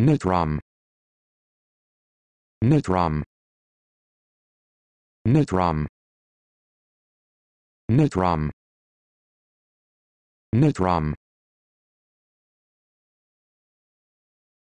Nitram Nitram Nitram Nitram Nitram